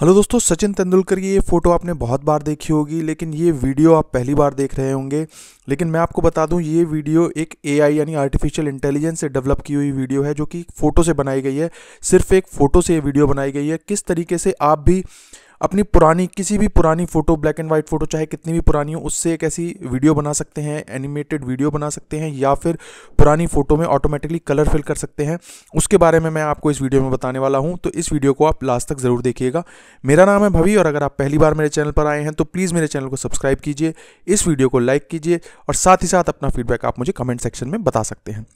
hello दोस्तों सचिन तेंदुलकर की ये फ़ोटो आपने बहुत बार देखी होगी लेकिन ये वीडियो आप पहली बार देख रहे होंगे लेकिन मैं आपको बता दूं ये वीडियो एक एआई यानी आर्टिफिशियल इंटेलिजेंस से डेवलप की हुई वीडियो है जो कि फ़ोटो से बनाई गई है सिर्फ एक फ़ोटो से ये वीडियो बनाई गई है किस तरीके से आप भी अपनी पुरानी किसी भी पुरानी photo black and white photo चाहे कितनी भी पुरानी हो उससे एक ऐसी वीडियो बना सकते हैं एनिमेटेड वीडियो बना सकते हैं या फिर पुरानी फ़ोटो में ऑटोमेटिकली कलर फिल कर सकते हैं उसके बारे में मैं आपको इस वीडियो में बताने वाला हूँ तो इस वीडियो को आप लास्ट तक ज़रूर देखिएगा मेरा नाम है भवी और अगर आप पहली बार मेरे चैनल पर आए हैं तो प्लीज़ मेरे चैनल को सब्सक्राइब कीजिए इस वीडियो को लाइक कीजिए और साथ ही साथ अपना फीडबैक आप मुझे कमेंट सेक्शन में बता सकते हैं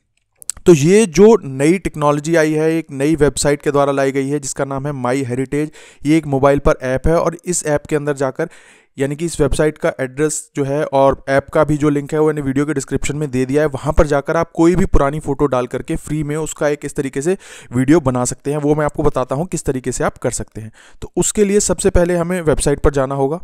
तो ये जो नई टेक्नोलॉजी आई है एक नई वेबसाइट के द्वारा लाई गई है जिसका नाम है माई हेरिटेज ये एक मोबाइल पर ऐप है और इस ऐप के अंदर जाकर यानी कि इस वेबसाइट का एड्रेस जो है और ऐप का भी जो लिंक है वो मैंने वीडियो के डिस्क्रिप्शन में दे दिया है वहाँ पर जाकर आप कोई भी पुरानी फ़ोटो डाल करके फ्री में उसका एक इस तरीके से वीडियो बना सकते हैं वो मैं आपको बताता हूँ किस तरीके से आप कर सकते हैं तो उसके लिए सबसे पहले हमें वेबसाइट पर जाना होगा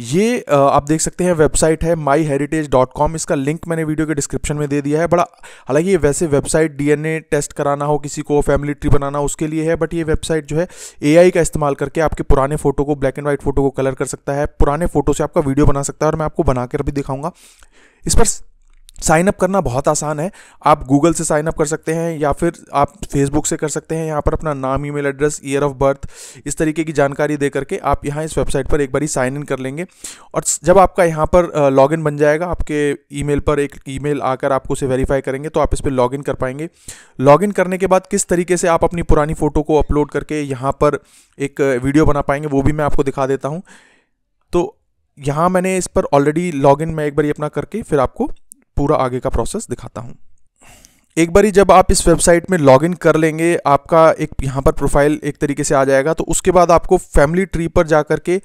ये आप देख सकते हैं वेबसाइट है माई हेरिटेज डॉट कॉम इसका लिंक मैंने वीडियो के डिस्क्रिप्शन में दे दिया है बड़ा हालांकि ये वैसे वेबसाइट डीएनए टेस्ट कराना हो किसी को फैमिली ट्री बनाना हो उसके लिए है बट ये वेबसाइट जो है एआई का इस्तेमाल करके आपके पुराने फोटो को ब्लैक एंड व्हाइट फोटो को कलर कर सकता है पुराने फोटो से आपका वीडियो बना सकता है और मैं आपको बनाकर भी दिखाऊंगा इस पर साइन अप करना बहुत आसान है आप गूगल से साइन अप कर सकते हैं या फिर आप फेसबुक से कर सकते हैं यहाँ पर अपना नाम email address year of birth इस तरीके की जानकारी दे करके आप यहाँ इस वेबसाइट पर एक बार साइन इन कर लेंगे और जब आपका यहाँ पर लॉगिन बन जाएगा आपके ईमेल पर एक ईमेल आकर आपको उसे वेरीफाई करेंगे तो आप इस पर लॉगिन कर पाएंगे लॉगिन करने के बाद किस तरीके से आप अपनी पुरानी फ़ोटो को अपलोड करके यहाँ पर एक वीडियो बना पाएंगे वो भी मैं आपको दिखा देता हूँ तो यहाँ मैंने इस पर ऑलरेडी लॉगिन मैं एक बार अपना करके फिर आपको पूरा आगे का प्रोसेस दिखाता हूँ एक बारी जब आप इस वेबसाइट में लॉगिन कर लेंगे आपका एक यहाँ पर प्रोफाइल एक तरीके से आ जाएगा तो उसके बाद आपको फैमिली ट्री पर जा कर के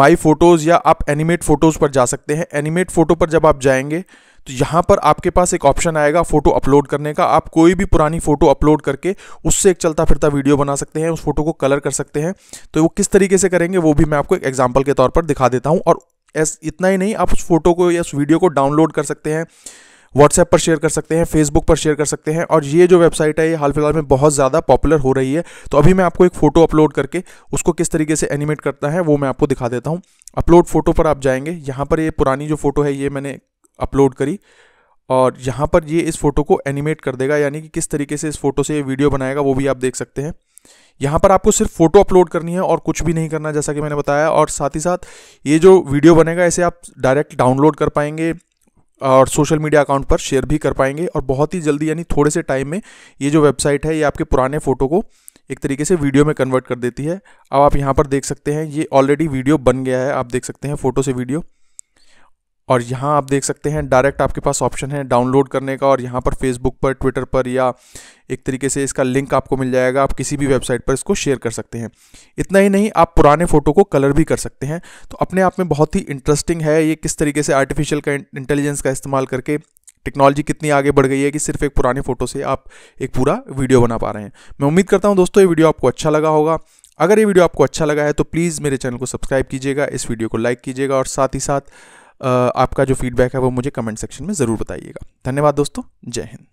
माई फोटोज़ या आप एनिमेट फ़ोटोज़ पर जा सकते हैं एनिमेट फ़ोटो पर जब आप जाएंगे तो यहाँ पर आपके पास एक ऑप्शन आएगा फ़ोटो अपलोड करने का आप कोई भी पुरानी फ़ोटो अपलोड करके उससे एक चलता फिरता वीडियो बना सकते हैं उस फोटो को कलर कर सकते हैं तो वो किस तरीके से करेंगे वो भी मैं आपको एक एग्जाम्पल के तौर पर दिखा देता हूँ और ऐस इतना ही नहीं आप उस फोटो को या उस वीडियो को डाउनलोड कर सकते हैं व्हाट्सएप पर शेयर कर सकते हैं फेसबुक पर शेयर कर सकते हैं और ये जो वेबसाइट है ये हाल फिलहाल में बहुत ज़्यादा पॉपुलर हो रही है तो अभी मैं आपको एक फ़ोटो अपलोड करके उसको किस तरीके से एनिमेट करता है वो मैं आपको दिखा देता हूँ अपलोड फ़ोटो पर आप जाएंगे यहाँ पर ये पुरानी जो फ़ोटो है ये मैंने अपलोड करी और यहाँ पर ये इस फ़ोटो को एनिमेट कर देगा यानी कि किस तरीके से इस फ़ोटो से ये वीडियो बनाएगा वो भी आप देख सकते हैं यहाँ पर आपको सिर्फ फ़ोटो अपलोड करनी है और कुछ भी नहीं करना जैसा कि मैंने बताया और साथ ही साथ ये जो वीडियो बनेगा इसे आप डायरेक्ट डाउनलोड कर पाएंगे और सोशल मीडिया अकाउंट पर शेयर भी कर पाएंगे और बहुत ही जल्दी यानी थोड़े से टाइम में ये जो वेबसाइट है ये आपके पुराने फ़ोटो को एक तरीके से वीडियो में कन्वर्ट कर देती है अब आप यहाँ पर देख सकते हैं ये ऑलरेडी वीडियो बन गया है आप देख सकते हैं फ़ोटो से वीडियो और यहाँ आप देख सकते हैं डायरेक्ट आपके पास ऑप्शन है डाउनलोड करने का और यहाँ पर फेसबुक पर ट्विटर पर या एक तरीके से इसका लिंक आपको मिल जाएगा आप किसी भी वेबसाइट पर इसको शेयर कर सकते हैं इतना ही नहीं आप पुराने फ़ोटो को कलर भी कर सकते हैं तो अपने आप में बहुत ही इंटरेस्टिंग है ये किस तरीके से आर्टिफिशियल का इंटेलिजेंस का इस्तेमाल करके टेक्नोलॉजी कितनी आगे बढ़ गई है कि सिर्फ एक पुराने फ़ोटो से आप एक पूरा वीडियो बना पा रहे हैं मैं उम्मीद करता हूँ दोस्तों ये वीडियो आपको अच्छा लगा होगा अगर ये वीडियो आपको अच्छा लगा है तो प्लीज़ मेरे चैनल को सब्सक्राइब कीजिएगा इस वीडियो को लाइक कीजिएगा और साथ ही साथ आपका जो फीडबैक है वो मुझे कमेंट सेक्शन में ज़रूर बताइएगा धन्यवाद दोस्तों जय हिंद